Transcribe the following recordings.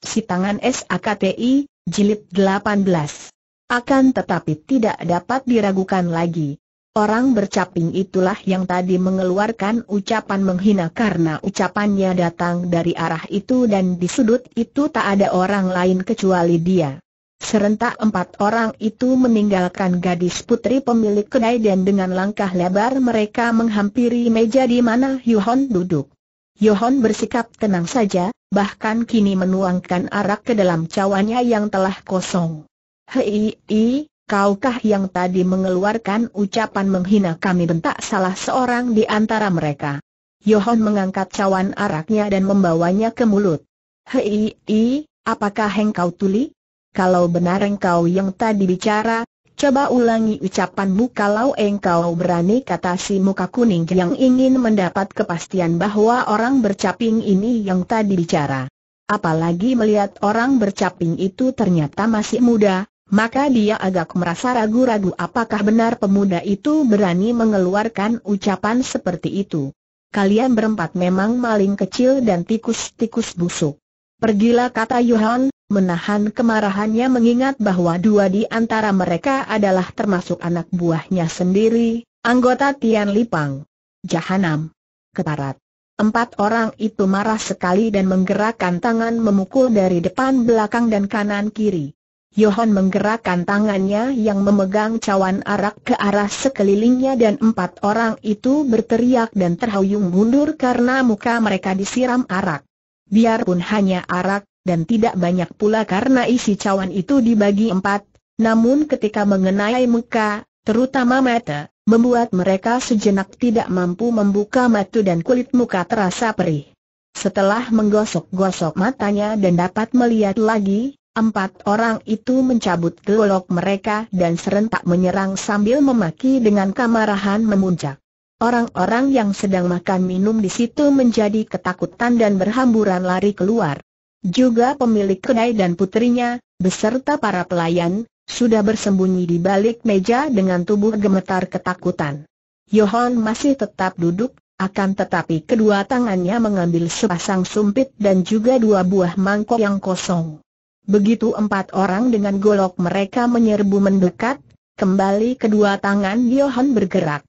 Si tangan SAKTI, jilid 18. Akan tetapi tidak dapat diragukan lagi. Orang bercaping itulah yang tadi mengeluarkan ucapan menghina karena ucapannya datang dari arah itu dan di sudut itu tak ada orang lain kecuali dia. Serentak empat orang itu meninggalkan gadis putri pemilik kedai dan dengan langkah lebar mereka menghampiri meja di mana Yohon duduk. Yohon bersikap tenang saja, bahkan kini menuangkan arak ke dalam cawannya yang telah kosong. Hei, kaukah yang tadi mengeluarkan ucapan menghina kami bentak salah seorang di antara mereka. Yohon mengangkat cawan araknya dan membawanya ke mulut. Hei, apakah engkau tuli? Kalau benar engkau yang tadi bicara, Coba ulangi ucapanmu kalau engkau berani kata si muka kuning yang ingin mendapat kepastian bahwa orang bercaping ini yang tadi bicara. Apalagi melihat orang bercaping itu ternyata masih muda, maka dia agak merasa ragu-ragu apakah benar pemuda itu berani mengeluarkan ucapan seperti itu. Kalian berempat memang maling kecil dan tikus-tikus busuk. Pergilah kata Yohan, menahan kemarahannya mengingat bahwa dua di antara mereka adalah termasuk anak buahnya sendiri, anggota Tian Lipang. Jahanam. ketarat Empat orang itu marah sekali dan menggerakkan tangan memukul dari depan belakang dan kanan kiri. Yohan menggerakkan tangannya yang memegang cawan arak ke arah sekelilingnya dan empat orang itu berteriak dan terhuyung mundur karena muka mereka disiram arak biarpun hanya arak, dan tidak banyak pula karena isi cawan itu dibagi empat, namun ketika mengenai muka, terutama mata, membuat mereka sejenak tidak mampu membuka mata dan kulit muka terasa perih. Setelah menggosok-gosok matanya dan dapat melihat lagi, empat orang itu mencabut golok mereka dan serentak menyerang sambil memaki dengan kemarahan memuncak. Orang-orang yang sedang makan minum di situ menjadi ketakutan dan berhamburan lari keluar. Juga pemilik kedai dan putrinya, beserta para pelayan, sudah bersembunyi di balik meja dengan tubuh gemetar ketakutan. Yohan masih tetap duduk, akan tetapi kedua tangannya mengambil sepasang sumpit dan juga dua buah mangkok yang kosong. Begitu empat orang dengan golok mereka menyerbu mendekat, kembali kedua tangan Yohan bergerak.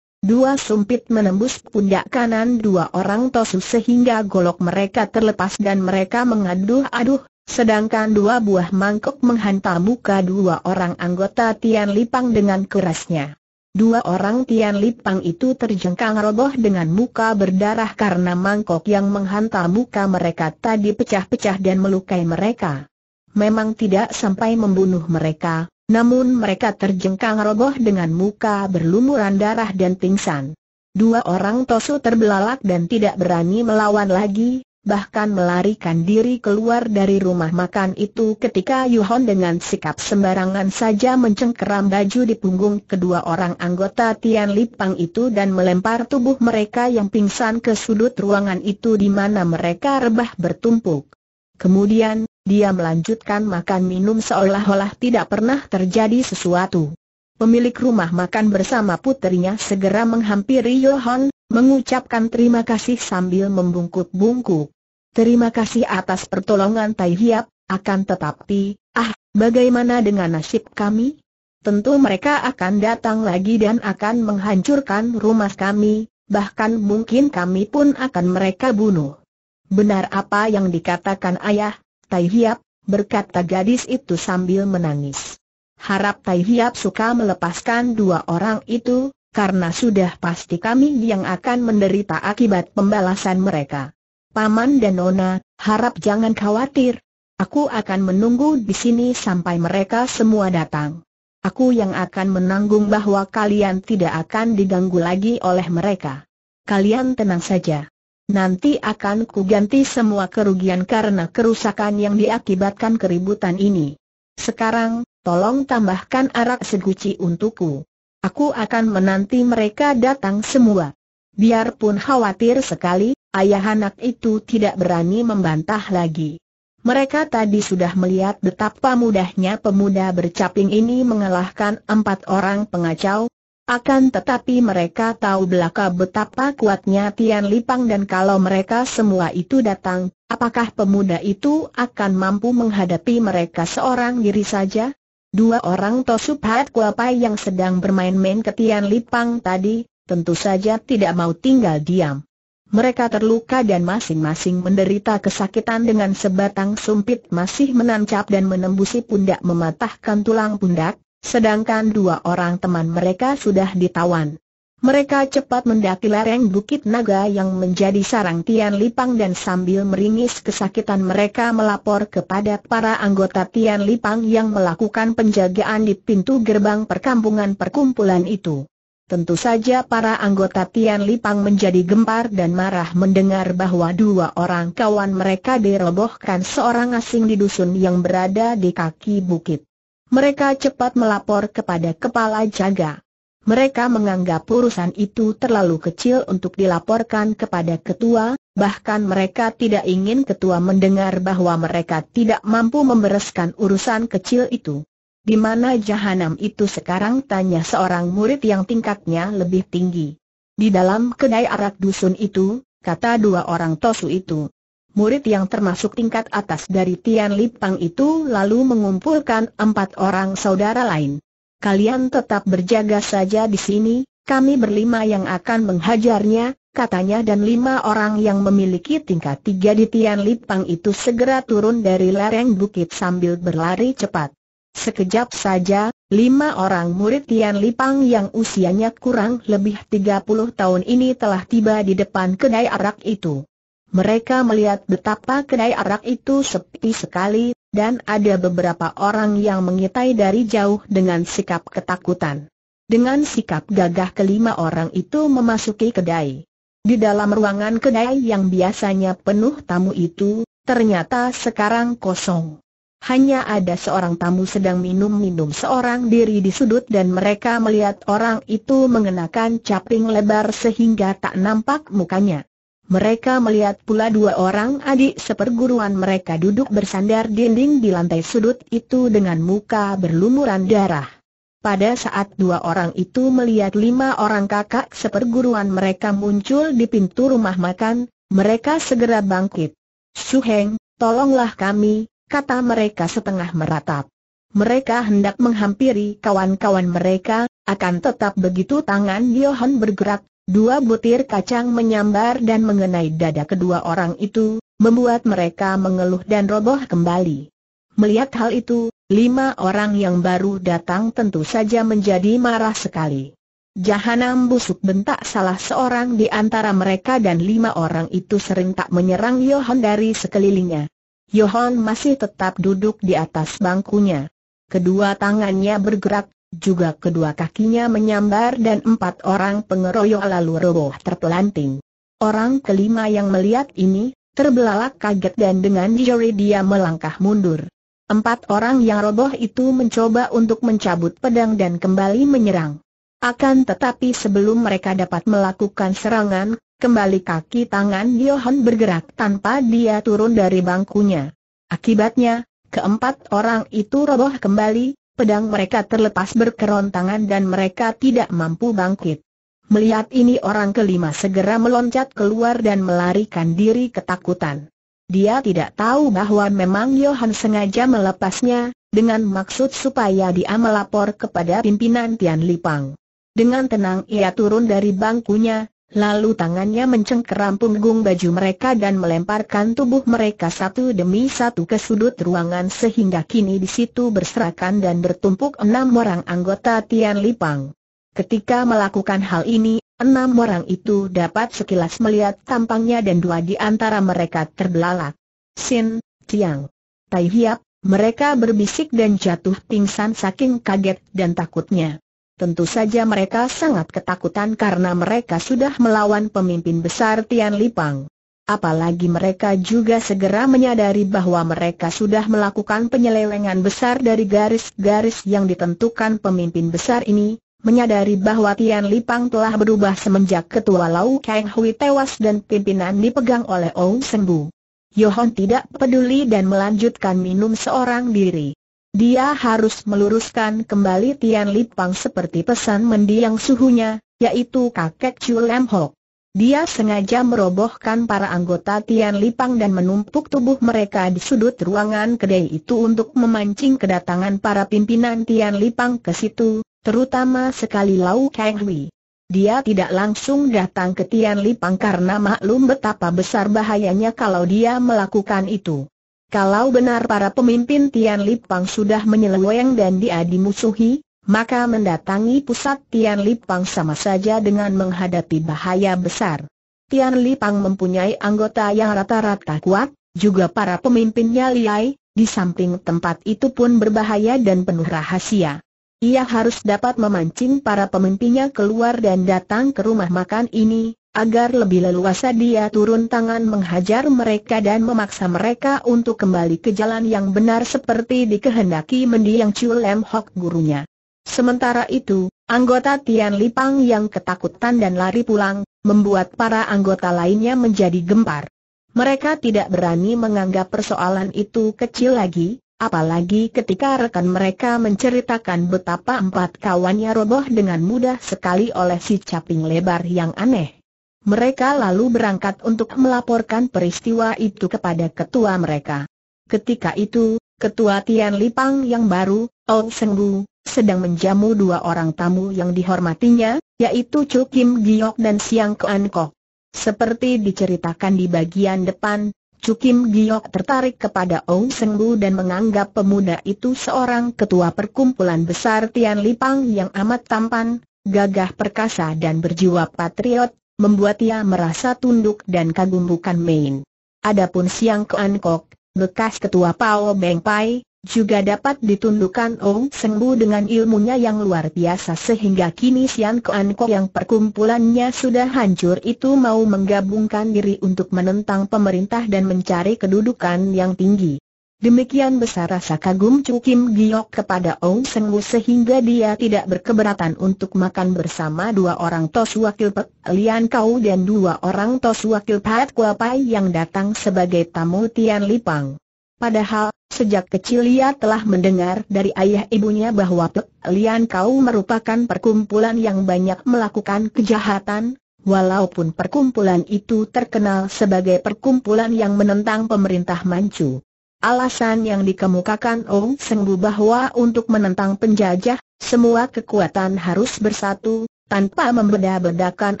Dua sumpit menembus pundak kanan dua orang tosu sehingga golok mereka terlepas dan mereka mengaduh-aduh, sedangkan dua buah mangkok menghantam muka dua orang anggota Tian Lipang dengan kerasnya. Dua orang Tian Lipang itu terjengkang roboh dengan muka berdarah karena mangkok yang menghantam muka mereka tadi pecah-pecah dan melukai mereka. Memang tidak sampai membunuh mereka, namun mereka terjengkang roboh dengan muka berlumuran darah dan pingsan. Dua orang Tosu terbelalak dan tidak berani melawan lagi, bahkan melarikan diri keluar dari rumah makan itu ketika Yuhon dengan sikap sembarangan saja mencengkeram baju di punggung kedua orang anggota Tian Lipang itu dan melempar tubuh mereka yang pingsan ke sudut ruangan itu di mana mereka rebah bertumpuk. Kemudian, dia melanjutkan makan minum seolah-olah tidak pernah terjadi sesuatu. Pemilik rumah makan bersama putrinya segera menghampiri Yohan, mengucapkan terima kasih sambil membungkuk-bungkuk. Terima kasih atas pertolongan Tai Hiap, akan tetapi, ah, bagaimana dengan nasib kami? Tentu mereka akan datang lagi dan akan menghancurkan rumah kami, bahkan mungkin kami pun akan mereka bunuh. Benar apa yang dikatakan ayah, Tai Hiap, berkata gadis itu sambil menangis. Harap Tai Hiap suka melepaskan dua orang itu, karena sudah pasti kami yang akan menderita akibat pembalasan mereka. Paman dan Nona, harap jangan khawatir. Aku akan menunggu di sini sampai mereka semua datang. Aku yang akan menanggung bahwa kalian tidak akan diganggu lagi oleh mereka. Kalian tenang saja. Nanti akan ku ganti semua kerugian karena kerusakan yang diakibatkan keributan ini. Sekarang, tolong tambahkan arak seguci untukku. Aku akan menanti mereka datang semua. Biarpun khawatir sekali, ayah anak itu tidak berani membantah lagi. Mereka tadi sudah melihat betapa mudahnya pemuda bercaping ini mengalahkan empat orang pengacau, akan tetapi mereka tahu belaka betapa kuatnya Tian Lipang dan kalau mereka semua itu datang, apakah pemuda itu akan mampu menghadapi mereka seorang diri saja? Dua orang Tosup Hat Kuapai yang sedang bermain-main ke Tian Lipang tadi, tentu saja tidak mau tinggal diam. Mereka terluka dan masing-masing menderita kesakitan dengan sebatang sumpit masih menancap dan menembusi pundak mematahkan tulang pundak, sedangkan dua orang teman mereka sudah ditawan. Mereka cepat mendaki lereng Bukit Naga yang menjadi sarang Tian Lipang dan sambil meringis kesakitan mereka melapor kepada para anggota Tian Lipang yang melakukan penjagaan di pintu gerbang perkampungan perkumpulan itu. Tentu saja para anggota Tian Lipang menjadi gempar dan marah mendengar bahwa dua orang kawan mereka dirobohkan seorang asing di dusun yang berada di kaki bukit. Mereka cepat melapor kepada kepala jaga. Mereka menganggap urusan itu terlalu kecil untuk dilaporkan kepada ketua, bahkan mereka tidak ingin ketua mendengar bahwa mereka tidak mampu membereskan urusan kecil itu. Di mana jahanam itu sekarang tanya seorang murid yang tingkatnya lebih tinggi. Di dalam kedai arak dusun itu, kata dua orang tosu itu murid yang termasuk tingkat atas dari Tian Lipang itu lalu mengumpulkan empat orang saudara lain. Kalian tetap berjaga saja di sini, kami berlima yang akan menghajarnya, katanya dan lima orang yang memiliki tingkat tiga di Tian Lipang itu segera turun dari lereng bukit sambil berlari cepat. Sekejap saja, lima orang murid Tian Lipang yang usianya kurang lebih 30 tahun ini telah tiba di depan kedai arak itu. Mereka melihat betapa kedai arak itu sepi sekali, dan ada beberapa orang yang mengitai dari jauh dengan sikap ketakutan. Dengan sikap gagah kelima orang itu memasuki kedai. Di dalam ruangan kedai yang biasanya penuh tamu itu, ternyata sekarang kosong. Hanya ada seorang tamu sedang minum-minum seorang diri di sudut dan mereka melihat orang itu mengenakan caping lebar sehingga tak nampak mukanya. Mereka melihat pula dua orang adik seperguruan mereka duduk bersandar dinding di lantai sudut itu dengan muka berlumuran darah. Pada saat dua orang itu melihat lima orang kakak seperguruan mereka muncul di pintu rumah makan, mereka segera bangkit. Suheng, tolonglah kami, kata mereka setengah meratap. Mereka hendak menghampiri kawan-kawan mereka, akan tetap begitu tangan Yohan bergerak, Dua butir kacang menyambar dan mengenai dada kedua orang itu, membuat mereka mengeluh dan roboh kembali. Melihat hal itu, lima orang yang baru datang tentu saja menjadi marah sekali. Jahanam busuk bentak salah seorang di antara mereka dan lima orang itu sering tak menyerang Yohan dari sekelilingnya. Yohan masih tetap duduk di atas bangkunya. Kedua tangannya bergerak, juga kedua kakinya menyambar dan empat orang pengeroyok lalu roboh terpelanting. Orang kelima yang melihat ini, terbelalak kaget dan dengan jari dia melangkah mundur. Empat orang yang roboh itu mencoba untuk mencabut pedang dan kembali menyerang. Akan tetapi sebelum mereka dapat melakukan serangan, kembali kaki tangan Johan bergerak tanpa dia turun dari bangkunya. Akibatnya, keempat orang itu roboh kembali, pedang mereka terlepas berkerontangan dan mereka tidak mampu bangkit. Melihat ini orang kelima segera meloncat keluar dan melarikan diri ketakutan. Dia tidak tahu bahwa memang Johan sengaja melepasnya, dengan maksud supaya dia melapor kepada pimpinan Tian Lipang. Dengan tenang ia turun dari bangkunya, Lalu tangannya mencengkeram punggung baju mereka dan melemparkan tubuh mereka satu demi satu ke sudut ruangan sehingga kini di situ berserakan dan bertumpuk enam orang anggota Tian Lipang. Ketika melakukan hal ini, enam orang itu dapat sekilas melihat tampangnya dan dua di antara mereka terbelalak. Sin, Tiang, Tai Hiap, mereka berbisik dan jatuh pingsan saking kaget dan takutnya. Tentu saja mereka sangat ketakutan karena mereka sudah melawan pemimpin besar Tian Lipang. Apalagi mereka juga segera menyadari bahwa mereka sudah melakukan penyelewengan besar dari garis-garis yang ditentukan pemimpin besar ini, menyadari bahwa Tian Lipang telah berubah semenjak ketua Lau Kang Hui tewas dan pimpinan dipegang oleh Ong Sembu. Yohon tidak peduli dan melanjutkan minum seorang diri. Dia harus meluruskan kembali Tian Lipang seperti pesan mendiang suhunya, yaitu kakek Chu Lam Ho. Dia sengaja merobohkan para anggota Tian Lipang dan menumpuk tubuh mereka di sudut ruangan kedai itu untuk memancing kedatangan para pimpinan Tian Lipang ke situ, terutama sekali Lau Kang Hui. Dia tidak langsung datang ke Tian Lipang karena maklum betapa besar bahayanya kalau dia melakukan itu. Kalau benar para pemimpin Tian Lipang sudah menyeleweng dan dia dimusuhi, maka mendatangi pusat Tian Lipang sama saja dengan menghadapi bahaya besar. Tian Lipang mempunyai anggota yang rata-rata kuat, juga para pemimpinnya liai, di samping tempat itu pun berbahaya dan penuh rahasia. Ia harus dapat memancing para pemimpinnya keluar dan datang ke rumah makan ini, agar lebih leluasa dia turun tangan menghajar mereka dan memaksa mereka untuk kembali ke jalan yang benar seperti dikehendaki mendiang Chu Lem Hok gurunya. Sementara itu, anggota Tian Lipang yang ketakutan dan lari pulang, membuat para anggota lainnya menjadi gempar. Mereka tidak berani menganggap persoalan itu kecil lagi, apalagi ketika rekan mereka menceritakan betapa empat kawannya roboh dengan mudah sekali oleh si caping lebar yang aneh. Mereka lalu berangkat untuk melaporkan peristiwa itu kepada ketua mereka. Ketika itu, ketua Tian Lipang yang baru, Ou Bu, sedang menjamu dua orang tamu yang dihormatinya, yaitu Chu Kim Giok dan Siang Kuan Kok. Seperti diceritakan di bagian depan, Chu Kim Giok tertarik kepada Ou Bu dan menganggap pemuda itu seorang ketua perkumpulan besar Tian Lipang yang amat tampan, gagah perkasa dan berjiwa patriot, membuat ia merasa tunduk dan kagum bukan main. Adapun Siang Kean Kok, bekas ketua Pao Beng Pai, juga dapat ditundukkan Ong Sengbu dengan ilmunya yang luar biasa sehingga kini Siang Kuan Kok yang perkumpulannya sudah hancur itu mau menggabungkan diri untuk menentang pemerintah dan mencari kedudukan yang tinggi. Demikian besar rasa kagum Chu Kim Giok kepada Ong Seng Wu sehingga dia tidak berkeberatan untuk makan bersama dua orang tos wakil Pek Lian Kau dan dua orang tos wakil Pat Kua Pai yang datang sebagai tamu Tian Lipang. Padahal, sejak kecil ia telah mendengar dari ayah ibunya bahwa Pek Lian Kau merupakan perkumpulan yang banyak melakukan kejahatan, walaupun perkumpulan itu terkenal sebagai perkumpulan yang menentang pemerintah Manchu. Alasan yang dikemukakan Ong Sengbu bahwa untuk menentang penjajah, semua kekuatan harus bersatu, tanpa membeda-bedakan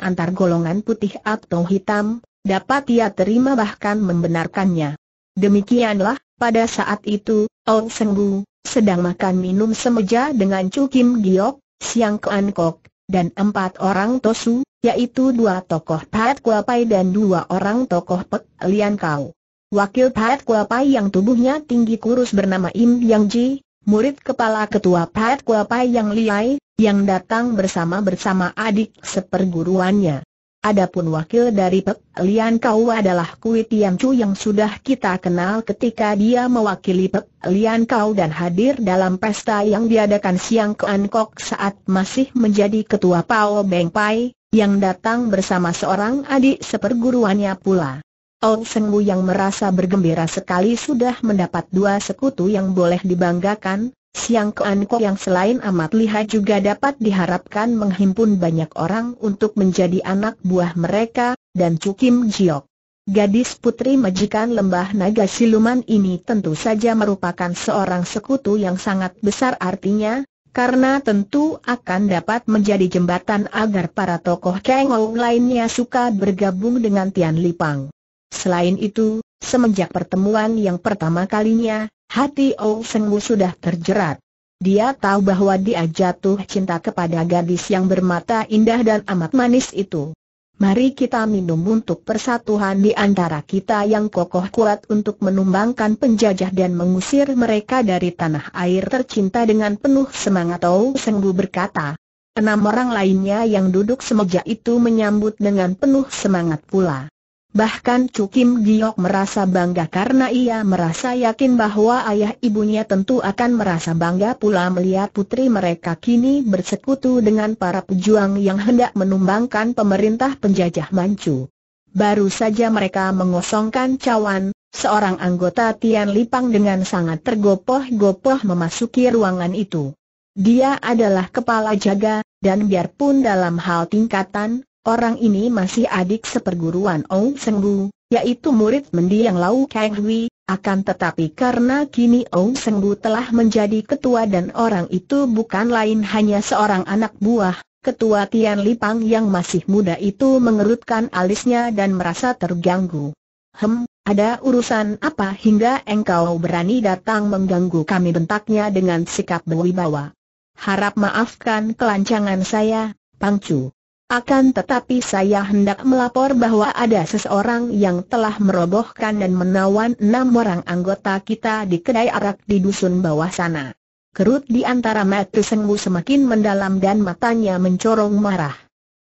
antar golongan putih atau hitam, dapat ia terima bahkan membenarkannya. Demikianlah, pada saat itu, Ong Sengbu, sedang makan minum semeja dengan Chu Kim Giok, Siang Kuan Kok, dan empat orang Tosu, yaitu dua tokoh Pat Kuapai dan dua orang tokoh Pek Lian Kau. Wakil Pat Kuapai yang tubuhnya tinggi kurus bernama Im Yang Ji, murid kepala ketua Pat Kuapai yang liai, yang datang bersama-bersama adik seperguruannya. Adapun wakil dari Pek Lian Kau adalah Kui Tian Chu yang sudah kita kenal ketika dia mewakili Pek Lian Kau dan hadir dalam pesta yang diadakan siang ke Ankok saat masih menjadi ketua Pao Beng Pai, yang datang bersama seorang adik seperguruannya pula. Aun Sengwu yang merasa bergembira sekali sudah mendapat dua sekutu yang boleh dibanggakan, Siang Kuan Ko yang selain amat lihai juga dapat diharapkan menghimpun banyak orang untuk menjadi anak buah mereka, dan Cukim Jiok. Gadis putri majikan lembah naga siluman ini tentu saja merupakan seorang sekutu yang sangat besar artinya, karena tentu akan dapat menjadi jembatan agar para tokoh Kengong lainnya suka bergabung dengan Tian Lipang. Selain itu, semenjak pertemuan yang pertama kalinya, hati Ou Sengwu sudah terjerat. Dia tahu bahwa dia jatuh cinta kepada gadis yang bermata indah dan amat manis itu. Mari kita minum untuk persatuan di antara kita yang kokoh kuat untuk menumbangkan penjajah dan mengusir mereka dari tanah air tercinta dengan penuh semangat Ou Sengbu berkata. Enam orang lainnya yang duduk semeja itu menyambut dengan penuh semangat pula. Bahkan Cukim Giok merasa bangga karena ia merasa yakin bahwa ayah ibunya tentu akan merasa bangga pula melihat putri mereka kini bersekutu dengan para pejuang yang hendak menumbangkan pemerintah penjajah Manchu. Baru saja mereka mengosongkan cawan, seorang anggota Tian Lipang dengan sangat tergopoh-gopoh memasuki ruangan itu. Dia adalah kepala jaga, dan biarpun dalam hal tingkatan, Orang ini masih adik seperguruan Ong Seng Bu, yaitu murid mendiang Lau Kang Hui, akan tetapi karena kini Ong Seng Bu telah menjadi ketua dan orang itu bukan lain hanya seorang anak buah, ketua Tian Lipang yang masih muda itu mengerutkan alisnya dan merasa terganggu. Hem, ada urusan apa hingga engkau berani datang mengganggu kami bentaknya dengan sikap berwibawa? Harap maafkan kelancangan saya, Pangcu. Akan tetapi saya hendak melapor bahwa ada seseorang yang telah merobohkan dan menawan enam orang anggota kita di kedai arak di dusun bawah sana. Kerut di antara mata sengmu semakin mendalam dan matanya mencorong marah.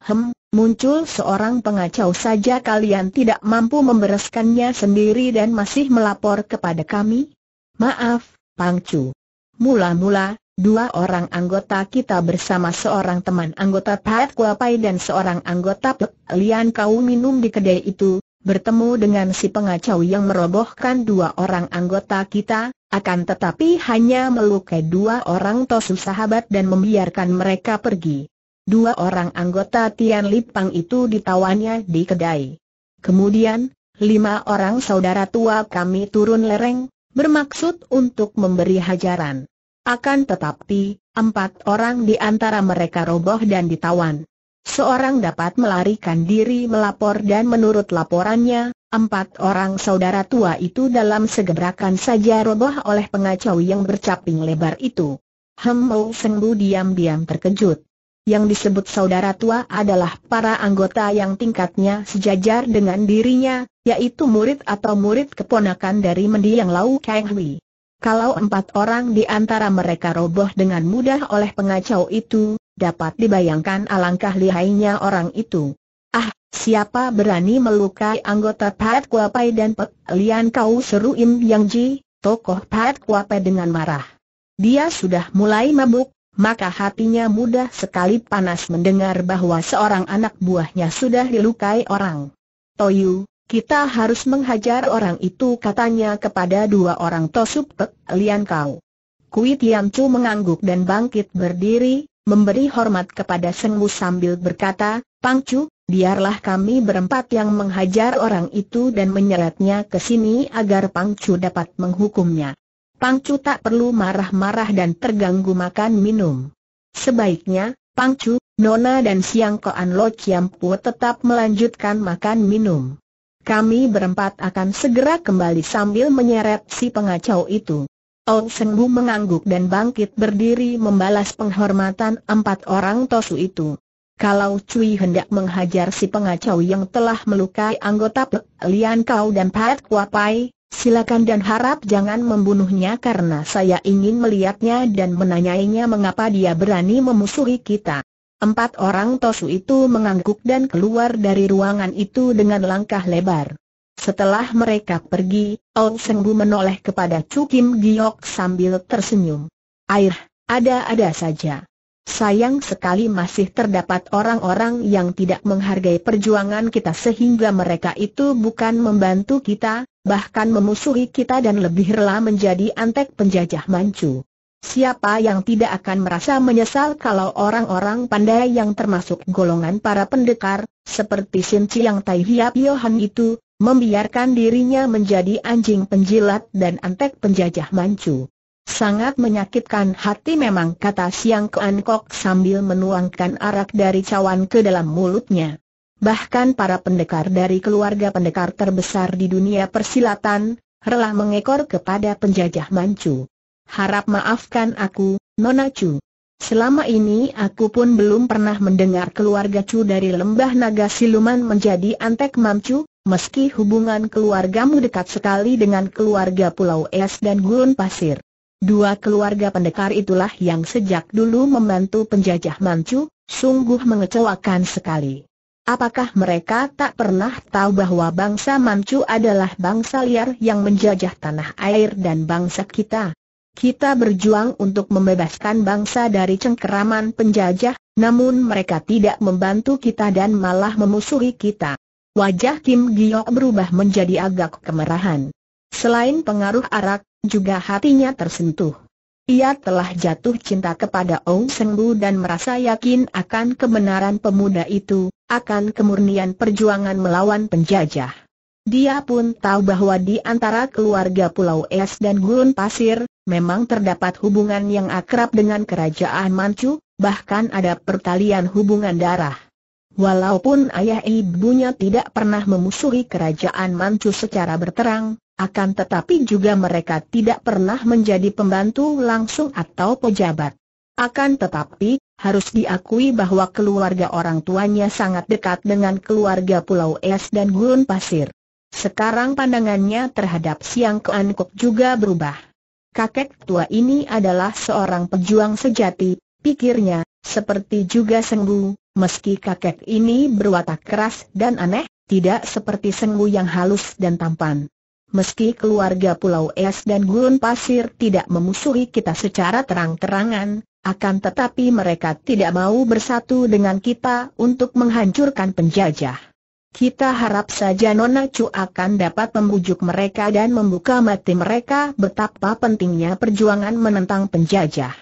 Hem, muncul seorang pengacau saja kalian tidak mampu membereskannya sendiri dan masih melapor kepada kami? Maaf, Pangcu. Mula-mula, dua orang anggota kita bersama seorang teman anggota Pat Kuapai dan seorang anggota Pek Lian Kau minum di kedai itu, bertemu dengan si pengacau yang merobohkan dua orang anggota kita, akan tetapi hanya melukai dua orang tosu sahabat dan membiarkan mereka pergi. Dua orang anggota Tian Lipang itu ditawannya di kedai. Kemudian, lima orang saudara tua kami turun lereng, bermaksud untuk memberi hajaran. Akan tetapi, empat orang di antara mereka roboh dan ditawan. Seorang dapat melarikan diri melapor dan menurut laporannya, empat orang saudara tua itu dalam segerakan saja roboh oleh pengacau yang bercaping lebar itu. Hemou Sengbu diam-diam terkejut. Yang disebut saudara tua adalah para anggota yang tingkatnya sejajar dengan dirinya, yaitu murid atau murid keponakan dari mendiang Lau Kang Hui. Kalau empat orang di antara mereka roboh dengan mudah oleh pengacau itu, dapat dibayangkan alangkah lihainya orang itu. Ah, siapa berani melukai anggota Pat Kuapai dan Pek Lian Kau seru Im Yang Ji, tokoh Pat Kuapai dengan marah. Dia sudah mulai mabuk, maka hatinya mudah sekali panas mendengar bahwa seorang anak buahnya sudah dilukai orang. Toyu, kita harus menghajar orang itu katanya kepada dua orang Tosup Pek, Lian Kau. Kui Tiam Chu mengangguk dan bangkit berdiri, memberi hormat kepada Seng Wu sambil berkata, Pang Chu, biarlah kami berempat yang menghajar orang itu dan menyeretnya ke sini agar Pang Chu dapat menghukumnya. Pang Chu tak perlu marah-marah dan terganggu makan minum. Sebaiknya, Pang Chu, Nona dan Siang Koan Lo Chiam Pu tetap melanjutkan makan minum. Kami berempat akan segera kembali sambil menyeret si pengacau itu. Ong bu mengangguk dan bangkit berdiri membalas penghormatan empat orang tosu itu. Kalau Cui hendak menghajar si pengacau yang telah melukai anggota Pek Lian Kau dan Pat Kuapai, silakan dan harap jangan membunuhnya karena saya ingin melihatnya dan menanyainya mengapa dia berani memusuhi kita. Empat orang Tosu itu mengangguk dan keluar dari ruangan itu dengan langkah lebar. Setelah mereka pergi, Ong Sengbu menoleh kepada Chu Kim Giok sambil tersenyum. Air, ada-ada saja. Sayang sekali masih terdapat orang-orang yang tidak menghargai perjuangan kita sehingga mereka itu bukan membantu kita, bahkan memusuhi kita dan lebih rela menjadi antek penjajah mancu. Siapa yang tidak akan merasa menyesal kalau orang-orang pandai yang termasuk golongan para pendekar, seperti Sin Chiang Tai Hiap Yohan itu, membiarkan dirinya menjadi anjing penjilat dan antek penjajah mancu. Sangat menyakitkan hati memang kata Siang Kean Kok sambil menuangkan arak dari cawan ke dalam mulutnya. Bahkan para pendekar dari keluarga pendekar terbesar di dunia persilatan, rela mengekor kepada penjajah mancu harap maafkan aku, Nona Chu. Selama ini aku pun belum pernah mendengar keluarga Chu dari lembah naga siluman menjadi antek mamcu, meski hubungan keluargamu dekat sekali dengan keluarga Pulau Es dan Gurun Pasir. Dua keluarga pendekar itulah yang sejak dulu membantu penjajah mamcu, sungguh mengecewakan sekali. Apakah mereka tak pernah tahu bahwa bangsa Mancu adalah bangsa liar yang menjajah tanah air dan bangsa kita? Kita berjuang untuk membebaskan bangsa dari cengkeraman penjajah, namun mereka tidak membantu kita dan malah memusuhi kita. Wajah Kim Giok berubah menjadi agak kemerahan. Selain pengaruh arak, juga hatinya tersentuh. Ia telah jatuh cinta kepada Ong Seng dan merasa yakin akan kebenaran pemuda itu, akan kemurnian perjuangan melawan penjajah. Dia pun tahu bahwa di antara keluarga Pulau Es dan Gurun Pasir, memang terdapat hubungan yang akrab dengan kerajaan Manchu, bahkan ada pertalian hubungan darah. Walaupun ayah ibunya tidak pernah memusuhi kerajaan Manchu secara berterang, akan tetapi juga mereka tidak pernah menjadi pembantu langsung atau pejabat. Akan tetapi, harus diakui bahwa keluarga orang tuanya sangat dekat dengan keluarga Pulau Es dan Gurun Pasir. Sekarang pandangannya terhadap Siang Keankok juga berubah kakek tua ini adalah seorang pejuang sejati, pikirnya, seperti juga Senggu, meski kakek ini berwatak keras dan aneh, tidak seperti Senggu yang halus dan tampan. Meski keluarga Pulau Es dan Gurun Pasir tidak memusuhi kita secara terang-terangan, akan tetapi mereka tidak mau bersatu dengan kita untuk menghancurkan penjajah. Kita harap saja Nona Chu akan dapat membujuk mereka dan membuka mati mereka betapa pentingnya perjuangan menentang penjajah.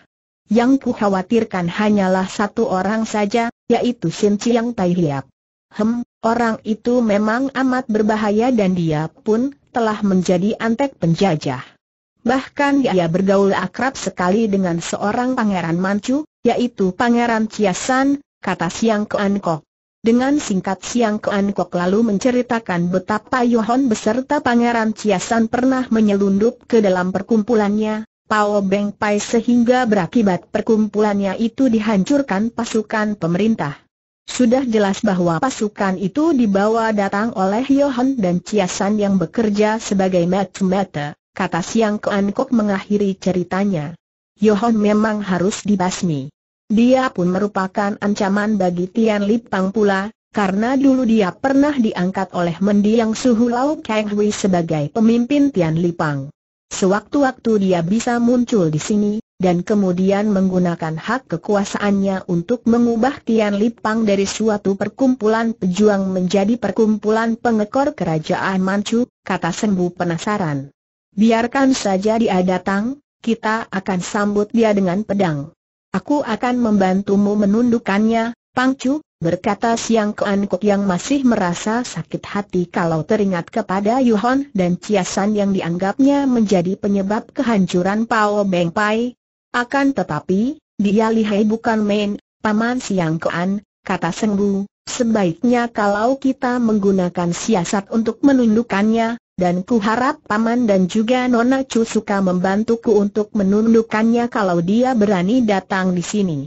Yang ku khawatirkan hanyalah satu orang saja, yaitu Sin Chiang Tai Hiap. Hem, orang itu memang amat berbahaya dan dia pun telah menjadi antek penjajah. Bahkan dia bergaul akrab sekali dengan seorang pangeran Manchu, yaitu Pangeran Chiasan, kata Siang Kuan Kok. Dengan singkat Siang Kuan Kok lalu menceritakan betapa Yohon beserta Pangeran Ciasan pernah menyelundup ke dalam perkumpulannya, Pao Beng Pai sehingga berakibat perkumpulannya itu dihancurkan pasukan pemerintah. Sudah jelas bahwa pasukan itu dibawa datang oleh Yohan dan Ciasan yang bekerja sebagai mata kata Siang Kuan Kok mengakhiri ceritanya. Yohan memang harus dibasmi. Dia pun merupakan ancaman bagi Tian Lipang pula, karena dulu dia pernah diangkat oleh mendiang suhu Lau Kang Hui sebagai pemimpin Tian Lipang. Sewaktu-waktu dia bisa muncul di sini, dan kemudian menggunakan hak kekuasaannya untuk mengubah Tian Lipang dari suatu perkumpulan pejuang menjadi perkumpulan pengekor kerajaan Manchu, kata Sembu penasaran. Biarkan saja dia datang, kita akan sambut dia dengan pedang. Aku akan membantumu menundukkannya, Pangcu, berkata Siang Kuan Kok yang masih merasa sakit hati kalau teringat kepada Yuhon dan Chiasan yang dianggapnya menjadi penyebab kehancuran Pao Beng Pai. Akan tetapi, dia lihai bukan main, Paman Siang Kuan, kata Sengbu, sebaiknya kalau kita menggunakan siasat untuk menundukkannya, dan kuharap Paman dan juga Nona Chu suka membantuku untuk menundukkannya kalau dia berani datang di sini.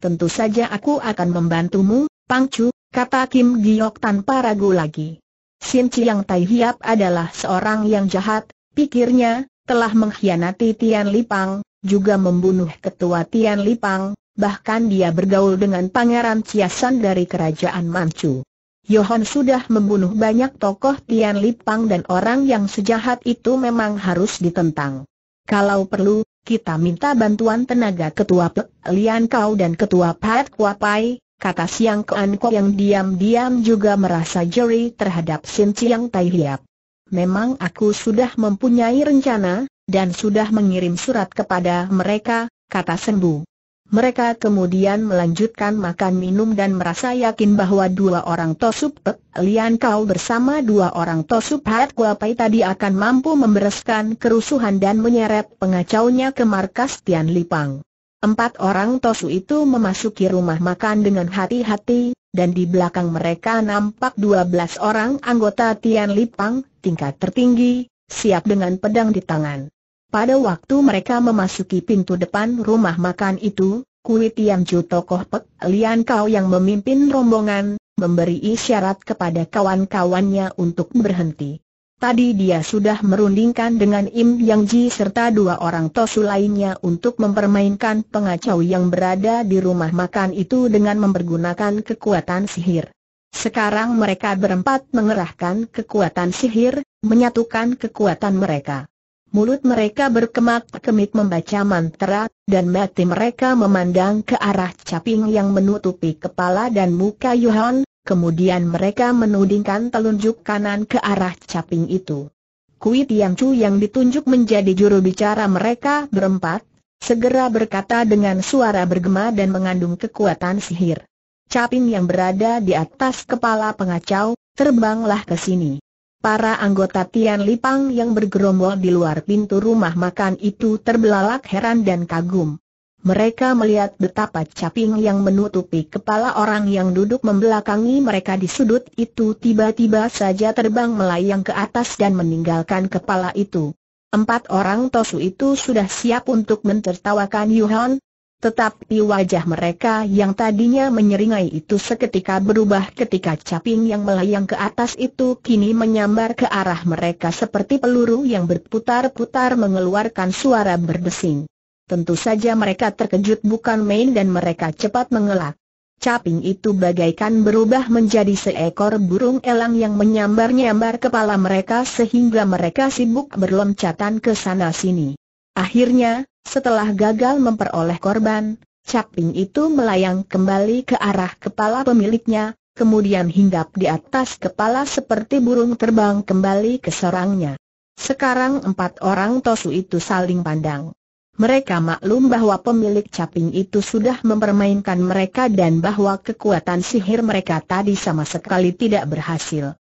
Tentu saja aku akan membantumu, Pang Chu, kata Kim Giok tanpa ragu lagi. Sin Chiang Tai Hiap adalah seorang yang jahat, pikirnya, telah mengkhianati Tian Lipang, juga membunuh ketua Tian Lipang, bahkan dia bergaul dengan pangeran Ciasan dari kerajaan Manchu. Yohan sudah membunuh banyak tokoh Tian Lipang dan orang yang sejahat itu memang harus ditentang. Kalau perlu, kita minta bantuan tenaga ketua Pek Lian Kau dan ketua Pat Kuapai, kata Siang Kuan yang diam-diam juga merasa jeri terhadap Sin Siang Tai Hiap. Memang aku sudah mempunyai rencana, dan sudah mengirim surat kepada mereka, kata Sembu. Mereka kemudian melanjutkan makan minum dan merasa yakin bahwa dua orang Tosup Pek eh, Lian Kau bersama dua orang Tosup Hat Kuapai tadi akan mampu membereskan kerusuhan dan menyeret pengacaunya ke markas Tian Lipang. Empat orang Tosu itu memasuki rumah makan dengan hati-hati, dan di belakang mereka nampak dua belas orang anggota Tian Lipang, tingkat tertinggi, siap dengan pedang di tangan. Pada waktu mereka memasuki pintu depan rumah makan itu, Kui Tiam Ju tokoh Pek Lian Kau yang memimpin rombongan, memberi isyarat kepada kawan-kawannya untuk berhenti. Tadi dia sudah merundingkan dengan Im Yang Ji serta dua orang tosu lainnya untuk mempermainkan pengacau yang berada di rumah makan itu dengan mempergunakan kekuatan sihir. Sekarang mereka berempat mengerahkan kekuatan sihir, menyatukan kekuatan mereka. Mulut mereka berkemak kemit membaca mantra, dan mati mereka memandang ke arah caping yang menutupi kepala dan muka Yohan, kemudian mereka menudingkan telunjuk kanan ke arah caping itu. Kui Yang Chu yang ditunjuk menjadi juru bicara mereka berempat, segera berkata dengan suara bergema dan mengandung kekuatan sihir. Caping yang berada di atas kepala pengacau, terbanglah ke sini. Para anggota Tian Lipang yang bergerombol di luar pintu rumah makan itu terbelalak heran dan kagum. Mereka melihat betapa caping yang menutupi kepala orang yang duduk membelakangi mereka di sudut itu tiba-tiba saja terbang melayang ke atas dan meninggalkan kepala itu. Empat orang tosu itu sudah siap untuk mentertawakan Yuhan, tetapi wajah mereka yang tadinya menyeringai itu seketika berubah ketika caping yang melayang ke atas itu kini menyambar ke arah mereka seperti peluru yang berputar-putar mengeluarkan suara berdesing. Tentu saja mereka terkejut bukan main dan mereka cepat mengelak. Caping itu bagaikan berubah menjadi seekor burung elang yang menyambar-nyambar kepala mereka sehingga mereka sibuk berloncatan ke sana-sini. Akhirnya, setelah gagal memperoleh korban, caping itu melayang kembali ke arah kepala pemiliknya, kemudian hinggap di atas kepala seperti burung terbang kembali ke sarangnya. Sekarang empat orang tosu itu saling pandang. Mereka maklum bahwa pemilik caping itu sudah mempermainkan mereka dan bahwa kekuatan sihir mereka tadi sama sekali tidak berhasil.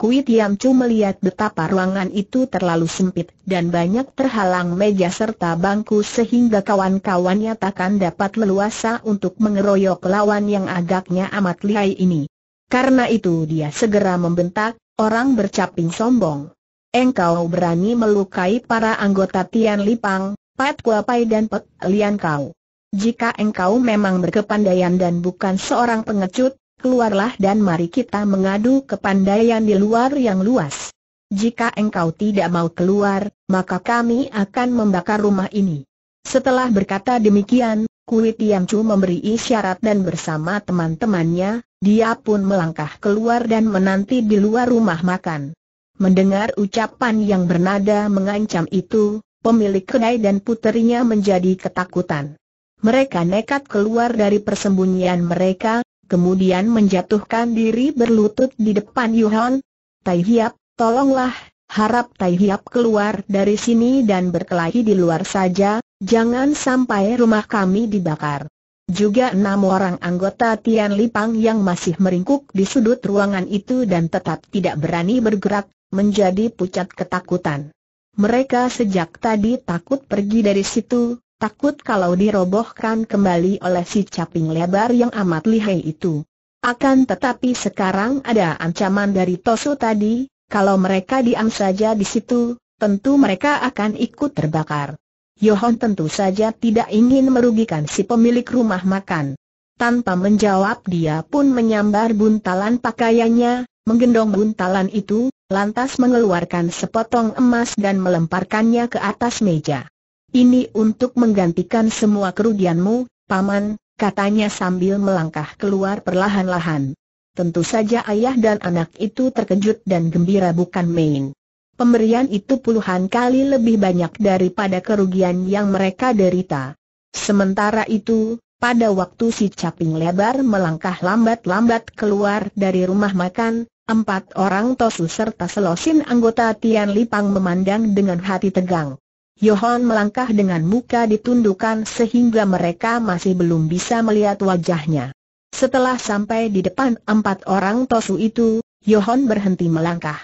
Kui Tiam Chu melihat betapa ruangan itu terlalu sempit dan banyak terhalang meja serta bangku sehingga kawan-kawannya takkan dapat leluasa untuk mengeroyok lawan yang agaknya amat lihai ini. Karena itu dia segera membentak, orang bercaping sombong. Engkau berani melukai para anggota Tian Lipang, Pat Kua Pai dan Pek Lian Kau. Jika engkau memang berkepandaian dan bukan seorang pengecut, keluarlah dan mari kita mengadu kepandaian di luar yang luas. Jika engkau tidak mau keluar, maka kami akan membakar rumah ini. Setelah berkata demikian, Kui tiang Chu memberi isyarat dan bersama teman-temannya, dia pun melangkah keluar dan menanti di luar rumah makan. Mendengar ucapan yang bernada mengancam itu, pemilik kedai dan puterinya menjadi ketakutan. Mereka nekat keluar dari persembunyian mereka, kemudian menjatuhkan diri berlutut di depan Yuhan. Tai Hiap, tolonglah, harap Tai Hiap keluar dari sini dan berkelahi di luar saja, jangan sampai rumah kami dibakar. Juga enam orang anggota Tian Lipang yang masih meringkuk di sudut ruangan itu dan tetap tidak berani bergerak, menjadi pucat ketakutan. Mereka sejak tadi takut pergi dari situ, takut kalau dirobohkan kembali oleh si caping lebar yang amat lihai itu. Akan tetapi sekarang ada ancaman dari Tosu tadi, kalau mereka diam saja di situ, tentu mereka akan ikut terbakar. Yohon tentu saja tidak ingin merugikan si pemilik rumah makan. Tanpa menjawab dia pun menyambar buntalan pakaiannya, menggendong buntalan itu, lantas mengeluarkan sepotong emas dan melemparkannya ke atas meja. Ini untuk menggantikan semua kerugianmu, Paman, katanya sambil melangkah keluar perlahan-lahan. Tentu saja ayah dan anak itu terkejut dan gembira bukan main. Pemberian itu puluhan kali lebih banyak daripada kerugian yang mereka derita. Sementara itu, pada waktu si caping lebar melangkah lambat-lambat keluar dari rumah makan, empat orang tosu serta selosin anggota Tian Lipang memandang dengan hati tegang. Yohan melangkah dengan muka ditundukkan sehingga mereka masih belum bisa melihat wajahnya. Setelah sampai di depan empat orang tosu itu, Yohan berhenti melangkah.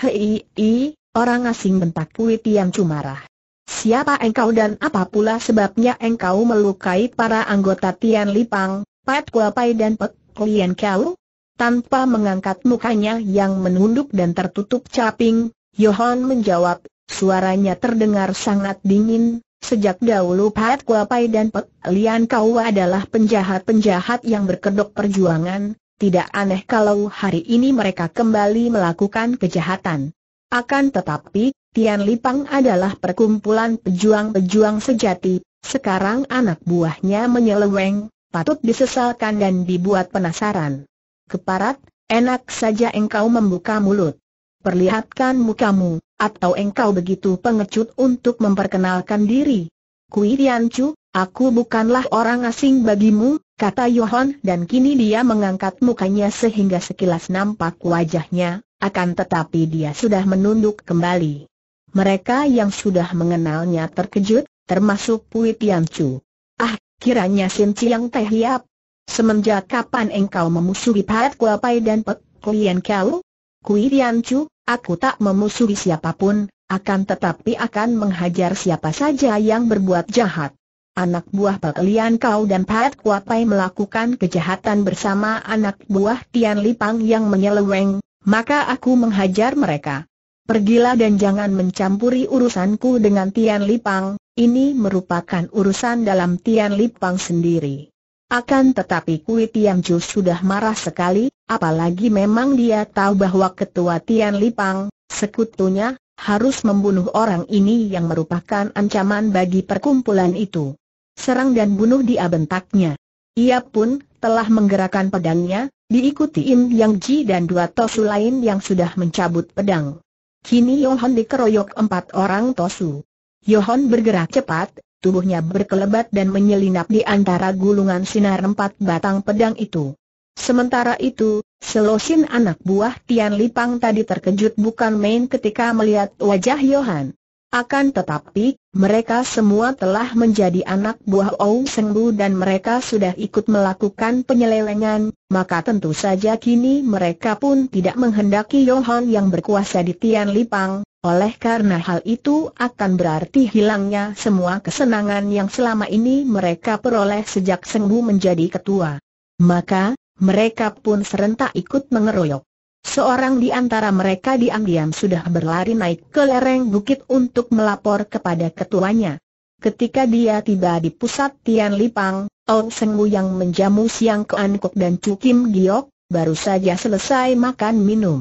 Hei, i, orang asing bentak Kui Tiang Cumarah. Siapa engkau dan apa pula sebabnya engkau melukai para anggota Tian Lipang, Pat Kuapai dan Pek Klien Kau? Tanpa mengangkat mukanya yang menunduk dan tertutup caping, Yohan menjawab, Suaranya terdengar sangat dingin, Sejak dahulu Pat Kuapai dan Pek Lian Kau adalah penjahat-penjahat yang berkedok perjuangan, tidak aneh kalau hari ini mereka kembali melakukan kejahatan. Akan tetapi, Tian Lipang adalah perkumpulan pejuang-pejuang sejati, sekarang anak buahnya menyeleweng, patut disesalkan dan dibuat penasaran. Keparat, enak saja engkau membuka mulut. Perlihatkan mukamu, atau engkau begitu pengecut untuk memperkenalkan diri? Kui Chu, aku bukanlah orang asing bagimu, kata Yohon dan kini dia mengangkat mukanya sehingga sekilas nampak wajahnya, akan tetapi dia sudah menunduk kembali. Mereka yang sudah mengenalnya terkejut, termasuk Kui Chu. Ah, kiranya Sin Chiang Teh Hiap. Semenjak kapan engkau memusuhi Pat Kuapai dan Pek Lian Kau? Kui Chu, Aku tak memusuhi siapapun, akan tetapi akan menghajar siapa saja yang berbuat jahat. Anak buah Pak Kau dan Pat Kuapai melakukan kejahatan bersama anak buah Tian Lipang yang menyeleweng, maka aku menghajar mereka. Pergilah dan jangan mencampuri urusanku dengan Tian Lipang, ini merupakan urusan dalam Tian Lipang sendiri. Akan tetapi Kui Tian Ju sudah marah sekali, Apalagi memang dia tahu bahwa ketua Tian Lipang, sekutunya, harus membunuh orang ini yang merupakan ancaman bagi perkumpulan itu. Serang dan bunuh dia bentaknya. Ia pun telah menggerakkan pedangnya, diikuti Im Yang Ji dan dua tosu lain yang sudah mencabut pedang. Kini Yohon dikeroyok empat orang tosu. Yohon bergerak cepat, tubuhnya berkelebat dan menyelinap di antara gulungan sinar empat batang pedang itu. Sementara itu, selosin anak buah Tian Lipang tadi terkejut bukan main ketika melihat wajah Yohan. Akan tetapi, mereka semua telah menjadi anak buah Ou Bu dan mereka sudah ikut melakukan penyelewengan, maka tentu saja kini mereka pun tidak menghendaki Yohan yang berkuasa di Tian Lipang, oleh karena hal itu akan berarti hilangnya semua kesenangan yang selama ini mereka peroleh sejak Bu menjadi ketua. Maka, mereka pun serentak ikut mengeroyok. Seorang di antara mereka diam-diam sudah berlari naik ke lereng bukit untuk melapor kepada ketuanya. Ketika dia tiba di pusat Tian Lipang, Ong yang menjamu Siang Kean Kok dan Chu Giok, baru saja selesai makan minum.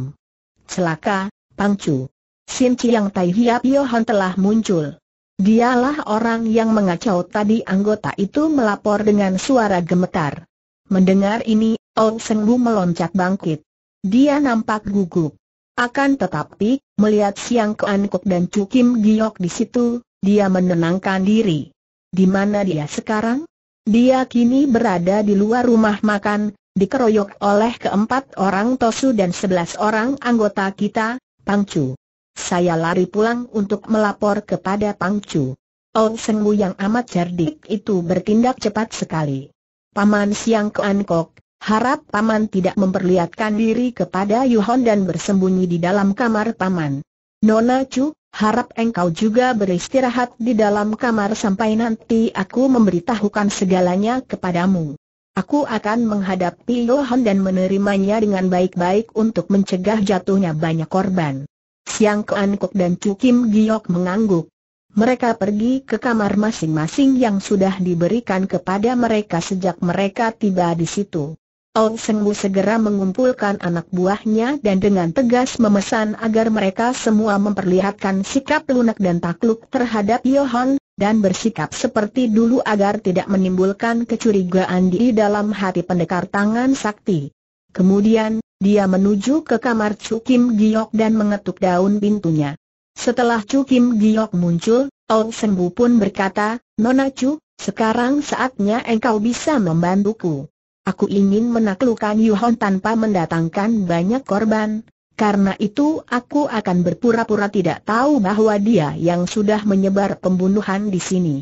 Celaka, Pangcu. Sin Chiang Tai Hiap Yohan telah muncul. Dialah orang yang mengacau tadi anggota itu melapor dengan suara gemetar. Mendengar ini, Old Seng meloncat bangkit. Dia nampak gugup. Akan tetapi, melihat Siang Kean dan Cukim Giok di situ, dia menenangkan diri. Di mana dia sekarang? Dia kini berada di luar rumah makan, dikeroyok oleh keempat orang Tosu dan sebelas orang anggota kita, Pangcu. Saya lari pulang untuk melapor kepada Pangcu. Old Sengwu yang amat cerdik itu bertindak cepat sekali. Paman Siang keankok, harap Paman tidak memperlihatkan diri kepada Yuhon dan bersembunyi di dalam kamar Paman. Nona Chu, harap engkau juga beristirahat di dalam kamar sampai nanti aku memberitahukan segalanya kepadamu. Aku akan menghadapi Yuhon dan menerimanya dengan baik-baik untuk mencegah jatuhnya banyak korban. Siang keankok dan Chu Kim Giok mengangguk. Mereka pergi ke kamar masing-masing yang sudah diberikan kepada mereka sejak mereka tiba di situ. Ong Sengwu segera mengumpulkan anak buahnya dan dengan tegas memesan agar mereka semua memperlihatkan sikap lunak dan takluk terhadap Yohan, dan bersikap seperti dulu agar tidak menimbulkan kecurigaan di dalam hati pendekar tangan sakti. Kemudian, dia menuju ke kamar Chu Kim Giok dan mengetuk daun pintunya. Setelah Chu Kim Giok muncul, Ong Sembu pun berkata, Nona Chu, sekarang saatnya engkau bisa membantuku. Aku ingin menaklukkan Yuhon tanpa mendatangkan banyak korban, karena itu aku akan berpura-pura tidak tahu bahwa dia yang sudah menyebar pembunuhan di sini.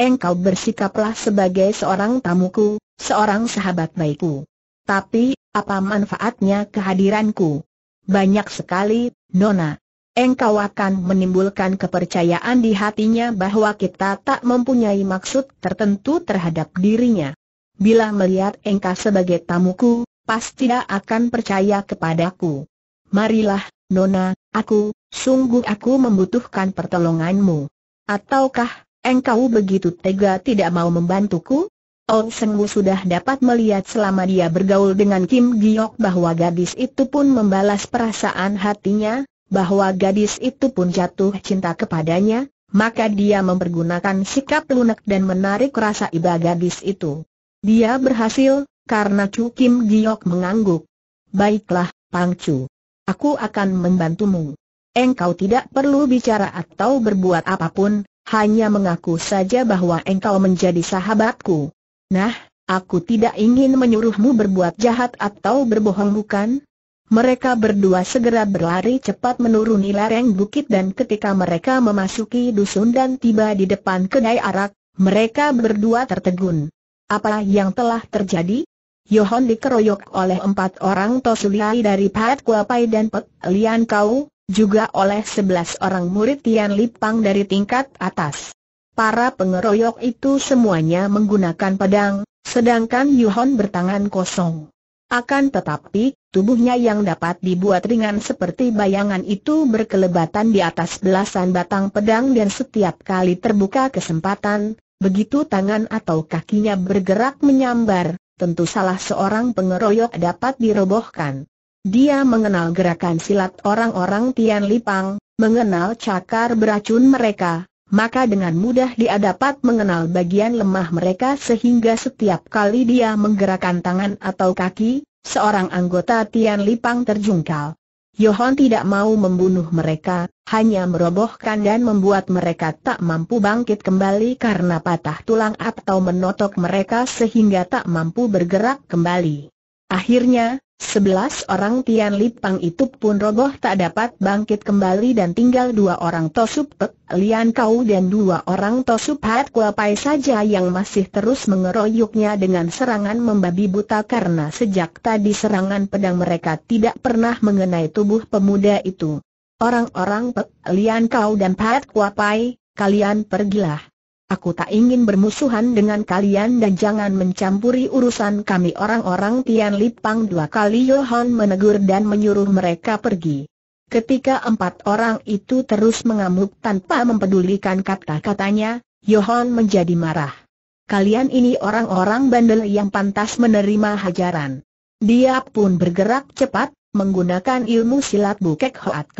Engkau bersikaplah sebagai seorang tamuku, seorang sahabat baikku. Tapi, apa manfaatnya kehadiranku? Banyak sekali, Nona engkau akan menimbulkan kepercayaan di hatinya bahwa kita tak mempunyai maksud tertentu terhadap dirinya. Bila melihat engkau sebagai tamuku, pasti dia akan percaya kepadaku. Marilah, Nona, aku, sungguh aku membutuhkan pertolonganmu. Ataukah, engkau begitu tega tidak mau membantuku? Oh Sengwu sudah dapat melihat selama dia bergaul dengan Kim Giok bahwa gadis itu pun membalas perasaan hatinya, bahwa gadis itu pun jatuh cinta kepadanya, maka dia mempergunakan sikap lunak dan menarik rasa iba gadis itu. Dia berhasil, karena Chu Kim Giok mengangguk. Baiklah, Pang Chu. Aku akan membantumu. Engkau tidak perlu bicara atau berbuat apapun, hanya mengaku saja bahwa engkau menjadi sahabatku. Nah, aku tidak ingin menyuruhmu berbuat jahat atau berbohong bukan? Mereka berdua segera berlari cepat menuruni lereng bukit dan ketika mereka memasuki dusun dan tiba di depan kedai arak, mereka berdua tertegun. Apa yang telah terjadi? Yohon dikeroyok oleh empat orang Tosuliai dari Pat Kuapai dan Pek Lian Kau, juga oleh sebelas orang murid Tian Lipang dari tingkat atas. Para pengeroyok itu semuanya menggunakan pedang, sedangkan Yohon bertangan kosong. Akan tetapi, Tubuhnya yang dapat dibuat ringan seperti bayangan itu berkelebatan di atas belasan batang pedang dan setiap kali terbuka kesempatan, begitu tangan atau kakinya bergerak menyambar, tentu salah seorang pengeroyok dapat dirobohkan. Dia mengenal gerakan silat orang-orang Tian Lipang, mengenal cakar beracun mereka, maka dengan mudah dia dapat mengenal bagian lemah mereka sehingga setiap kali dia menggerakkan tangan atau kaki, Seorang anggota Tian Lipang terjungkal. Yohon tidak mau membunuh mereka, hanya merobohkan dan membuat mereka tak mampu bangkit kembali karena patah tulang atau menotok mereka sehingga tak mampu bergerak kembali. Akhirnya, sebelas orang Tian Lipang itu pun roboh tak dapat bangkit kembali dan tinggal dua orang Tosup Pek eh, Lian Kau dan dua orang Tosup Hat Kuapai saja yang masih terus mengeroyoknya dengan serangan membabi buta karena sejak tadi serangan pedang mereka tidak pernah mengenai tubuh pemuda itu. Orang-orang Pek eh, Lian Kau dan Pat Kuapai, kalian pergilah. Aku tak ingin bermusuhan dengan kalian dan jangan mencampuri urusan kami orang-orang Tian Lipang dua kali Yohan menegur dan menyuruh mereka pergi. Ketika empat orang itu terus mengamuk tanpa mempedulikan kata-katanya, Yohan menjadi marah. Kalian ini orang-orang bandel yang pantas menerima hajaran. Dia pun bergerak cepat, menggunakan ilmu silat bukek Hoat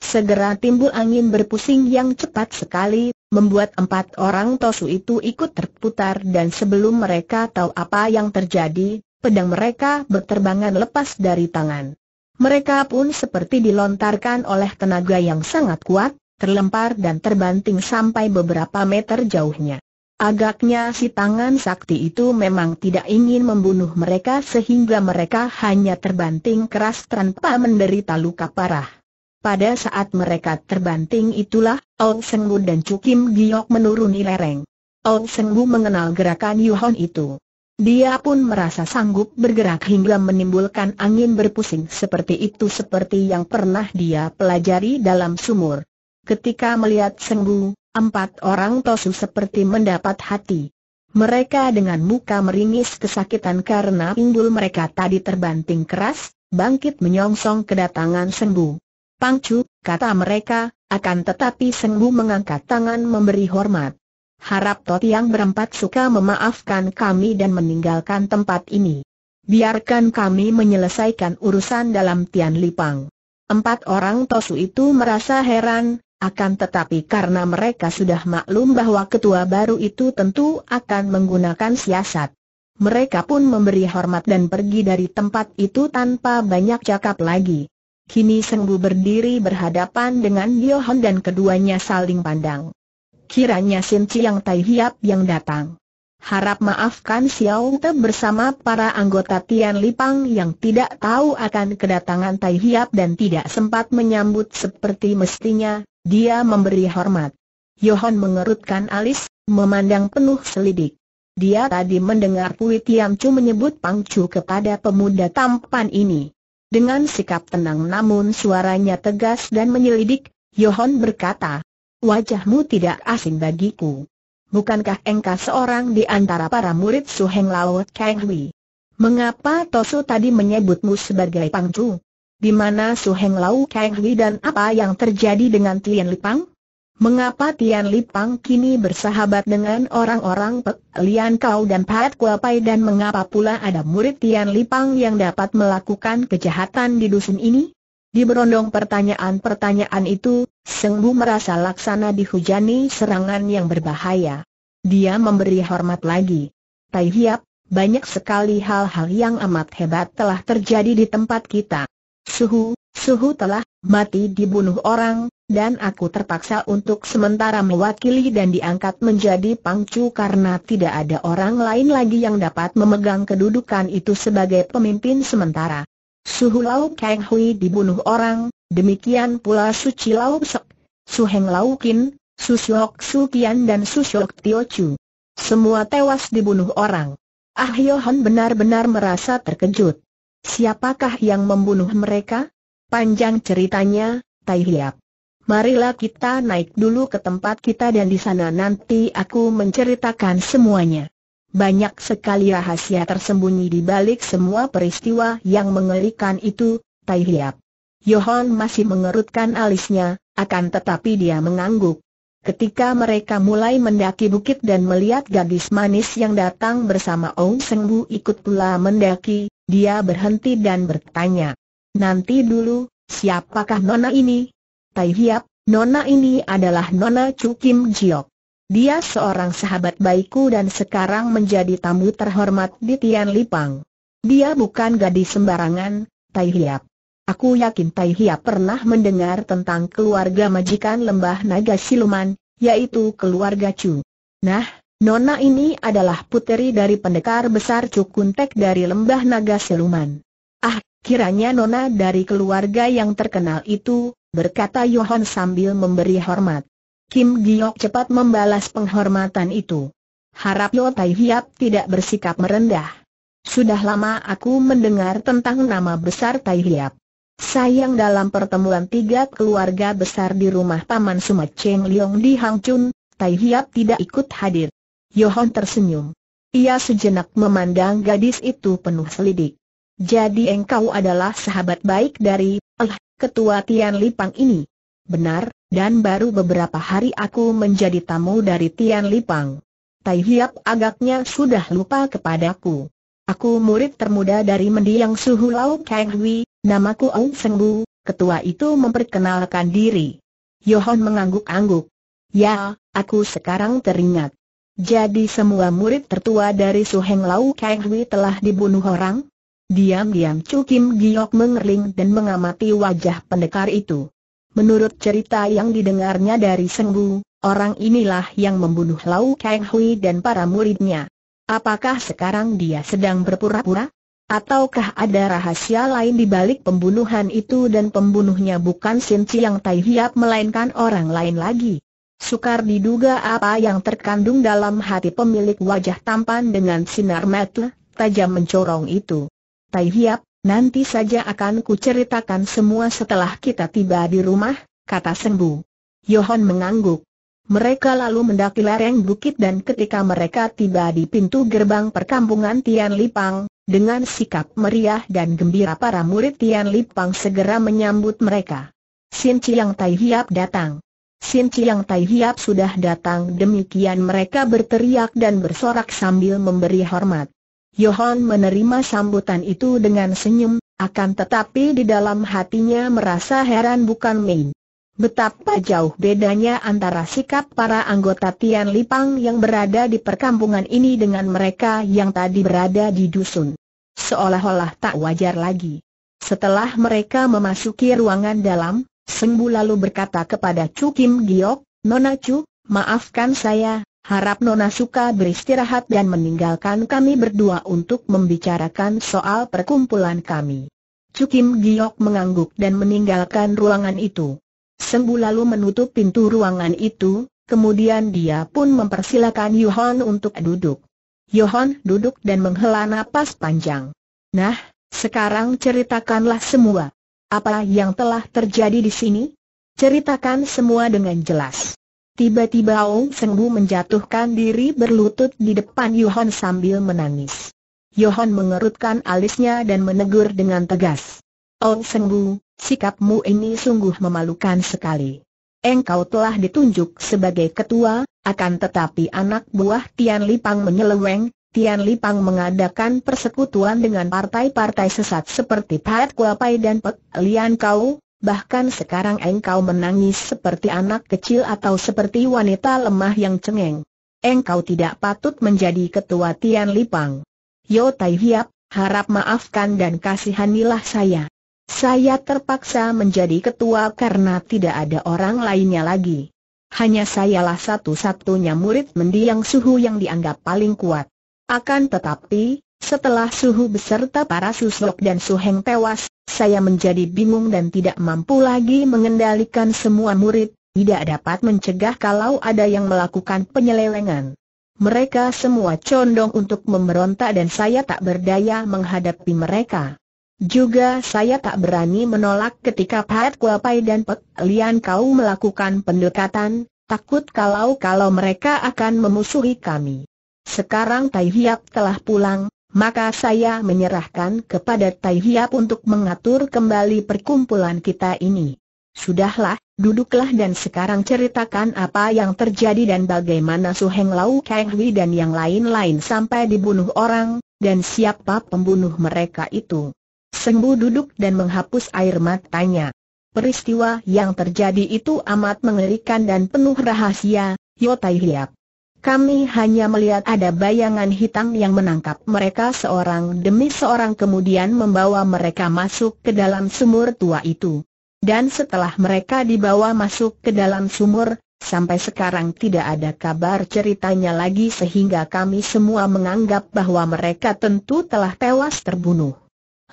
Segera timbul angin berpusing yang cepat sekali, membuat empat orang tosu itu ikut terputar dan sebelum mereka tahu apa yang terjadi, pedang mereka berterbangan lepas dari tangan. Mereka pun seperti dilontarkan oleh tenaga yang sangat kuat, terlempar dan terbanting sampai beberapa meter jauhnya. Agaknya si tangan sakti itu memang tidak ingin membunuh mereka sehingga mereka hanya terbanting keras tanpa menderita luka parah. Pada saat mereka terbanting itulah, Ong Sengwu dan Cukim Giok menuruni lereng. Ong Sengwu mengenal gerakan Yuhon itu. Dia pun merasa sanggup bergerak hingga menimbulkan angin berpusing seperti itu seperti yang pernah dia pelajari dalam sumur. Ketika melihat Sengwu, empat orang tosu seperti mendapat hati. Mereka dengan muka meringis kesakitan karena pinggul mereka tadi terbanting keras, bangkit menyongsong kedatangan Sengwu. Pangcu, kata mereka, akan tetapi Sengbu mengangkat tangan memberi hormat. Harap Tot yang berempat suka memaafkan kami dan meninggalkan tempat ini. Biarkan kami menyelesaikan urusan dalam Tian Lipang. Empat orang Tosu itu merasa heran, akan tetapi karena mereka sudah maklum bahwa ketua baru itu tentu akan menggunakan siasat. Mereka pun memberi hormat dan pergi dari tempat itu tanpa banyak cakap lagi. Kini Sengbu berdiri berhadapan dengan Yohan dan keduanya saling pandang. Kiranya Sin Chiang Tai Hiap yang datang. Harap maafkan Xiao Te bersama para anggota Tian Lipang yang tidak tahu akan kedatangan Tai Hiap dan tidak sempat menyambut seperti mestinya, dia memberi hormat. Yohan mengerutkan alis, memandang penuh selidik. Dia tadi mendengar Pui Tian Chu menyebut Pang Chu kepada pemuda tampan ini. Dengan sikap tenang namun suaranya tegas dan menyelidik, Yohon berkata, Wajahmu tidak asing bagiku. Bukankah engkau seorang di antara para murid Heng Lao Kang Hui? Mengapa Tosu tadi menyebutmu sebagai Pangcu? Di mana Heng Lao Kang Hui dan apa yang terjadi dengan Tian Lipang? Mengapa Tian Lipang kini bersahabat dengan orang-orang Pek Lian Kau dan Pat Kuapai dan mengapa pula ada murid Tian Lipang yang dapat melakukan kejahatan di dusun ini? Di berondong pertanyaan-pertanyaan itu, Seng Bu merasa laksana dihujani serangan yang berbahaya. Dia memberi hormat lagi. Tai Hiap, banyak sekali hal-hal yang amat hebat telah terjadi di tempat kita. Suhu, Suhu telah mati dibunuh orang, dan aku terpaksa untuk sementara mewakili dan diangkat menjadi pangcu karena tidak ada orang lain lagi yang dapat memegang kedudukan itu sebagai pemimpin sementara. Suhu Lau Kang Hui dibunuh orang, demikian pula Suci Lau Sek, Su Heng Lau Kin, Su Su Kian dan Su Syok Tio Chu. Semua tewas dibunuh orang. Ah Yohan benar-benar merasa terkejut. Siapakah yang membunuh mereka? Panjang ceritanya, Tai Hiap. Marilah kita naik dulu ke tempat kita dan di sana nanti aku menceritakan semuanya. Banyak sekali rahasia tersembunyi di balik semua peristiwa yang mengerikan itu, Tai Hiap. Yohon masih mengerutkan alisnya, akan tetapi dia mengangguk. Ketika mereka mulai mendaki bukit dan melihat gadis manis yang datang bersama Ong Sengbu ikut pula mendaki, dia berhenti dan bertanya. Nanti dulu, siapakah nona ini? Tai Hiap, Nona ini adalah Nona Chu Kim Jiok. Dia seorang sahabat baikku dan sekarang menjadi tamu terhormat di Tian Lipang. Dia bukan gadis sembarangan, Tai Hiap. Aku yakin Tai Hiap pernah mendengar tentang keluarga majikan lembah naga siluman, yaitu keluarga Chu. Nah, Nona ini adalah puteri dari pendekar besar Chu Kuntek dari lembah naga siluman. Ah, kiranya Nona dari keluarga yang terkenal itu, berkata Yohan sambil memberi hormat. Kim Giok cepat membalas penghormatan itu. Harap Yo Tai Hiap tidak bersikap merendah. Sudah lama aku mendengar tentang nama besar Tai Hiap. Sayang dalam pertemuan tiga keluarga besar di rumah Paman Sumat Cheng Leong di Chun, Tai Hiap tidak ikut hadir. Yohan tersenyum. Ia sejenak memandang gadis itu penuh selidik. Jadi engkau adalah sahabat baik dari, ah, ketua Tian Lipang ini. Benar, dan baru beberapa hari aku menjadi tamu dari Tian Lipang. Tai Hiap agaknya sudah lupa kepadaku. Aku murid termuda dari mendiang suhu Lau Kang Hui, namaku Ong Seng Bu, ketua itu memperkenalkan diri. Yohon mengangguk-angguk. Ya, aku sekarang teringat. Jadi semua murid tertua dari Suheng Lau Kang Hui telah dibunuh orang? Diam-diam Chu Kim Giok mengerling dan mengamati wajah pendekar itu. Menurut cerita yang didengarnya dari Senggu, orang inilah yang membunuh Lau Kang Hui dan para muridnya. Apakah sekarang dia sedang berpura-pura? Ataukah ada rahasia lain di balik pembunuhan itu dan pembunuhnya bukan Sin Chiang Tai Hiap melainkan orang lain lagi? Sukar diduga apa yang terkandung dalam hati pemilik wajah tampan dengan sinar mata tajam mencorong itu. Tai Hiap, nanti saja akan kuceritakan semua setelah kita tiba di rumah, kata Bu. Yohon mengangguk. Mereka lalu mendaki lereng bukit dan ketika mereka tiba di pintu gerbang perkampungan Tian Lipang, dengan sikap meriah dan gembira para murid Tian Lipang segera menyambut mereka. Sin Chiang Tai Hiap datang. Sin Chiang Tai Hiap sudah datang demikian mereka berteriak dan bersorak sambil memberi hormat. Yohan menerima sambutan itu dengan senyum, akan tetapi di dalam hatinya merasa heran bukan main. Betapa jauh bedanya antara sikap para anggota Tian Lipang yang berada di perkampungan ini dengan mereka yang tadi berada di dusun. Seolah-olah tak wajar lagi. Setelah mereka memasuki ruangan dalam, Sengbu lalu berkata kepada Chu Kim Giok, Nona Chu, maafkan saya, Harap Nona suka beristirahat dan meninggalkan kami berdua untuk membicarakan soal perkumpulan kami. Cukim Giok mengangguk dan meninggalkan ruangan itu. Sembu lalu menutup pintu ruangan itu, kemudian dia pun mempersilakan Yohan untuk duduk. Yohan duduk dan menghela napas panjang. Nah, sekarang ceritakanlah semua. Apa yang telah terjadi di sini? Ceritakan semua dengan jelas. Tiba-tiba Ong Sengbu menjatuhkan diri berlutut di depan Yohon sambil menangis. Yohon mengerutkan alisnya dan menegur dengan tegas. Ong Sengbu, sikapmu ini sungguh memalukan sekali. Engkau telah ditunjuk sebagai ketua, akan tetapi anak buah Tian Lipang menyeleweng, Tian Lipang mengadakan persekutuan dengan partai-partai sesat seperti Pat Kuapai dan Pek Lian Kau, bahkan sekarang engkau menangis seperti anak kecil atau seperti wanita lemah yang cengeng. Engkau tidak patut menjadi ketua Tian Lipang. Yo Tai Hiap, harap maafkan dan kasihanilah saya. Saya terpaksa menjadi ketua karena tidak ada orang lainnya lagi. Hanya sayalah satu-satunya murid mendiang suhu yang dianggap paling kuat. Akan tetapi, setelah Suhu beserta para Susok dan Suheng tewas, saya menjadi bingung dan tidak mampu lagi mengendalikan semua murid, tidak dapat mencegah kalau ada yang melakukan penyelewengan. Mereka semua condong untuk memberontak dan saya tak berdaya menghadapi mereka. Juga saya tak berani menolak ketika Pat Kuapai dan Pek Lian Kau melakukan pendekatan, takut kalau-kalau mereka akan memusuhi kami. Sekarang Tai Hiap telah pulang, maka saya menyerahkan kepada Tai Hiap untuk mengatur kembali perkumpulan kita ini. Sudahlah, duduklah dan sekarang ceritakan apa yang terjadi dan bagaimana Su Heng Lau Kang Hui dan yang lain-lain sampai dibunuh orang, dan siapa pembunuh mereka itu. Sengbu duduk dan menghapus air matanya. Peristiwa yang terjadi itu amat mengerikan dan penuh rahasia, Tai Hiap. Kami hanya melihat ada bayangan hitam yang menangkap mereka seorang demi seorang kemudian membawa mereka masuk ke dalam sumur tua itu. Dan setelah mereka dibawa masuk ke dalam sumur, sampai sekarang tidak ada kabar ceritanya lagi sehingga kami semua menganggap bahwa mereka tentu telah tewas terbunuh.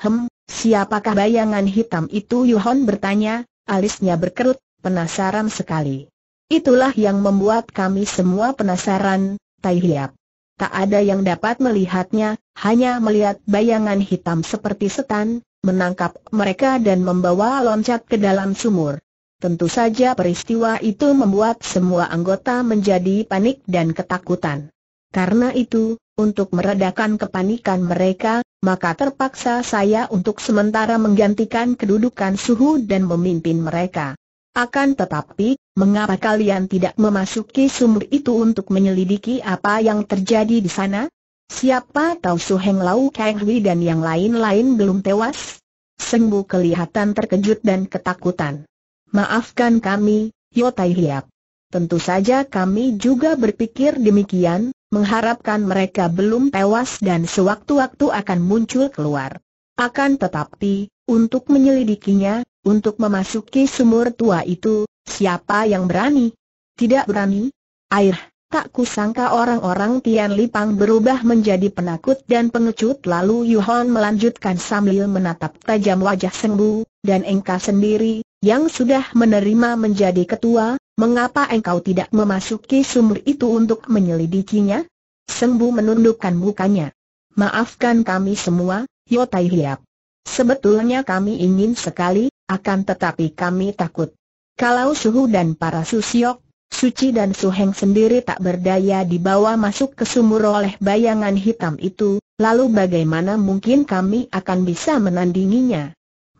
Hem, siapakah bayangan hitam itu Yuhon bertanya, alisnya berkerut, penasaran sekali. Itulah yang membuat kami semua penasaran, Tai Hiap. Tak ada yang dapat melihatnya, hanya melihat bayangan hitam seperti setan, menangkap mereka dan membawa loncat ke dalam sumur. Tentu saja peristiwa itu membuat semua anggota menjadi panik dan ketakutan. Karena itu, untuk meredakan kepanikan mereka, maka terpaksa saya untuk sementara menggantikan kedudukan suhu dan memimpin mereka. Akan tetapi, mengapa kalian tidak memasuki sumur itu untuk menyelidiki apa yang terjadi di sana? Siapa tahu Su Heng Lau Kang Hui dan yang lain-lain belum tewas? Seng Bu kelihatan terkejut dan ketakutan. Maafkan kami, Yotai Hiap. Tentu saja kami juga berpikir demikian, mengharapkan mereka belum tewas dan sewaktu-waktu akan muncul keluar. Akan tetapi, untuk menyelidikinya, untuk memasuki sumur tua itu, siapa yang berani? Tidak berani? Air, tak kusangka orang-orang Tian Lipang berubah menjadi penakut dan pengecut lalu Yuhon melanjutkan sambil menatap tajam wajah Sengbu, dan engkau sendiri, yang sudah menerima menjadi ketua, mengapa engkau tidak memasuki sumur itu untuk menyelidikinya? Sengbu menundukkan mukanya. Maafkan kami semua, Yotai Hiap. Sebetulnya kami ingin sekali akan tetapi kami takut. Kalau Suhu dan para Susiok, Suci dan Suheng sendiri tak berdaya dibawa masuk ke sumur oleh bayangan hitam itu, lalu bagaimana mungkin kami akan bisa menandinginya?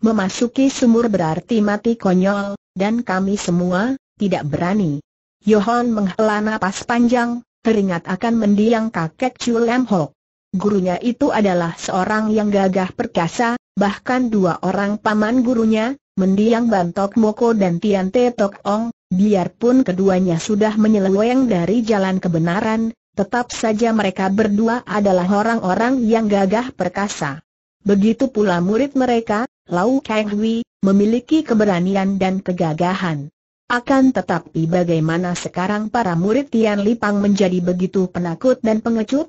Memasuki sumur berarti mati konyol, dan kami semua, tidak berani. Yohon menghela napas panjang, teringat akan mendiang kakek Chu Hok gurunya itu adalah seorang yang gagah perkasa, bahkan dua orang paman gurunya, mendiang Bantok Moko dan Tian Te Tok Ong, biarpun keduanya sudah menyeleweng dari jalan kebenaran, tetap saja mereka berdua adalah orang-orang yang gagah perkasa. Begitu pula murid mereka, Lau Kang Hui, memiliki keberanian dan kegagahan. Akan tetapi bagaimana sekarang para murid Tian Lipang menjadi begitu penakut dan pengecut?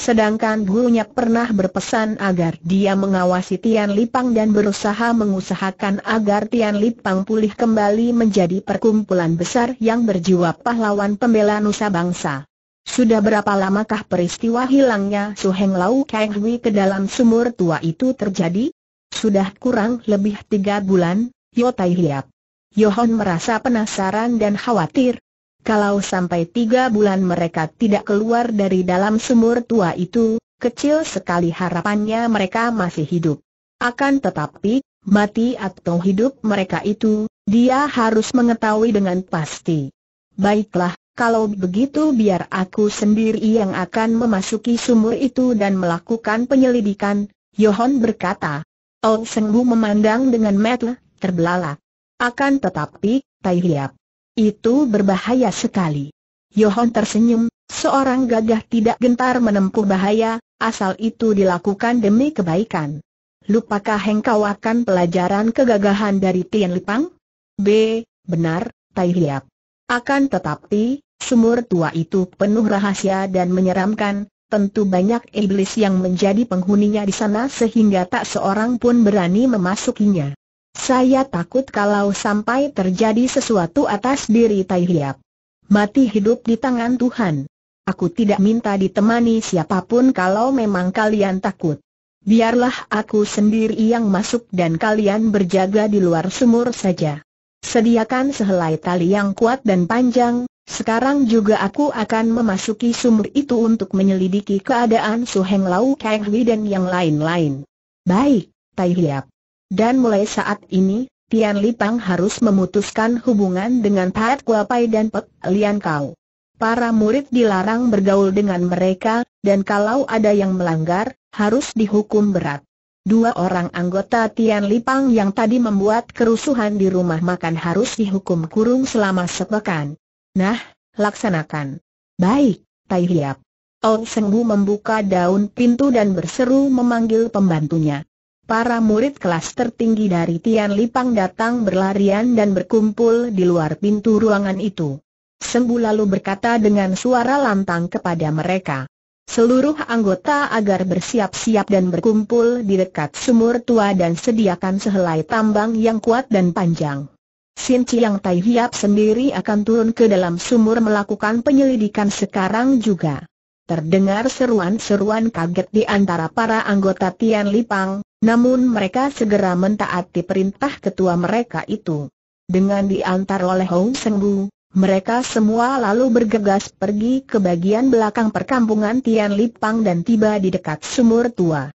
Sedangkan gurunya pernah berpesan agar dia mengawasi Tian Lipang dan berusaha mengusahakan agar Tian Lipang pulih kembali menjadi perkumpulan besar yang berjiwa pahlawan pembela nusa bangsa. Sudah berapa lamakah peristiwa hilangnya Su Heng Lau Kang Hui ke dalam sumur tua itu terjadi? Sudah kurang lebih tiga bulan, Yotai Hiap. Yohon merasa penasaran dan khawatir, kalau sampai tiga bulan mereka tidak keluar dari dalam sumur tua itu, kecil sekali harapannya mereka masih hidup. Akan tetapi, mati atau hidup mereka itu, dia harus mengetahui dengan pasti. Baiklah, kalau begitu biar aku sendiri yang akan memasuki sumur itu dan melakukan penyelidikan, Yohon berkata. Ong Sengbu memandang dengan metel, terbelalak. Akan tetapi, Tai Hiap, itu berbahaya sekali. Yohon tersenyum, seorang gagah tidak gentar menempuh bahaya, asal itu dilakukan demi kebaikan. Lupakah engkau akan pelajaran kegagahan dari Tian Lipang? B. Benar, Tai Hiap. Akan tetapi, sumur tua itu penuh rahasia dan menyeramkan, tentu banyak iblis yang menjadi penghuninya di sana sehingga tak seorang pun berani memasukinya. Saya takut kalau sampai terjadi sesuatu atas diri Tai Hiap. Mati hidup di tangan Tuhan. Aku tidak minta ditemani siapapun kalau memang kalian takut. Biarlah aku sendiri yang masuk dan kalian berjaga di luar sumur saja. Sediakan sehelai tali yang kuat dan panjang, sekarang juga aku akan memasuki sumur itu untuk menyelidiki keadaan Su Lau Kang Hui dan yang lain-lain. Baik, Tai Hiap. Dan mulai saat ini, Tian Lipang harus memutuskan hubungan dengan Pat Kuapai dan Pek Lian Kau. Para murid dilarang bergaul dengan mereka, dan kalau ada yang melanggar, harus dihukum berat. Dua orang anggota Tian Lipang yang tadi membuat kerusuhan di rumah makan harus dihukum kurung selama sepekan. Nah, laksanakan. Baik, Tai Hiap. Ong Sengbu membuka daun pintu dan berseru memanggil pembantunya para murid kelas tertinggi dari Tian Lipang datang berlarian dan berkumpul di luar pintu ruangan itu. Sembu lalu berkata dengan suara lantang kepada mereka. Seluruh anggota agar bersiap-siap dan berkumpul di dekat sumur tua dan sediakan sehelai tambang yang kuat dan panjang. Sin Chiang Tai Hiap sendiri akan turun ke dalam sumur melakukan penyelidikan sekarang juga. Terdengar seruan-seruan kaget di antara para anggota Tian Lipang, namun mereka segera mentaati perintah ketua mereka itu. Dengan diantar oleh Hong Sengbu, mereka semua lalu bergegas pergi ke bagian belakang perkampungan Tian Lipang dan tiba di dekat sumur tua.